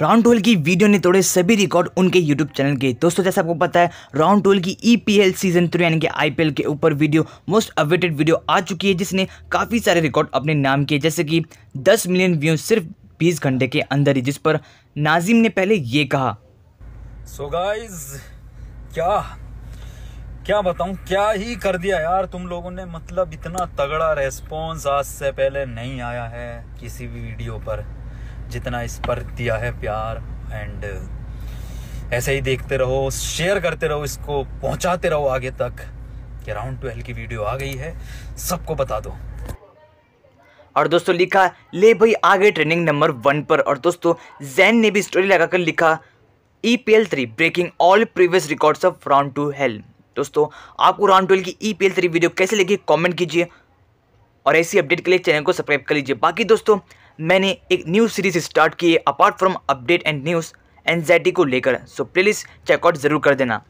round to Hell की video ने तोड़े सभी रिकॉर्ड उनके यूट्यूब चैनल के दोस्तों जैसे आपको पता है राउंड टूल की ईपीएल सीजन थ्री यानी कि आईपीएल के ऊपर वीडियो मोस्ट अवेटेड वीडियो आ चुकी है जिसने काफ़ी सारे रिकॉर्ड अपने नाम किए जैसे कि 10 मिलियन व्यूज सिर्फ 20 घंटे के अंदर ही जिस पर नाजिम ने पहले ये कहा so guys, क्या क्या बताऊं क्या ही कर दिया यार तुम लोगों ने मतलब इतना तगड़ा रेस्पॉन्स आज से पहले नहीं आया है किसी भी वीडियो पर जितना इस पर दिया है प्यार एंड ऐसे ही देखते रहो शेयर करते रहो इसको पहुंचाते रहो आगे तक कि राउंड ट्वेल्व की वीडियो आ गई है सबको बता दो और दोस्तों लिखा ले भाई आगे ट्रेनिंग नंबर वन पर और दोस्तों जैन ने भी स्टोरी लगाकर लिखा E P L three breaking all previous records of Round to Hell दोस्तों आपको राउंड ट्वेल्व की E P L three video कैसे लगी कमेंट कीजिए और ऐसी अपडेट के लिए चैनल को सब्सक्राइब कर लीजिए बाकी दोस्तों मैंने एक न्यू सीरीज स्टार्ट की है apart from update and news anxiety को लेकर सो प्लीज़ चेकआउट ज़रूर कर देना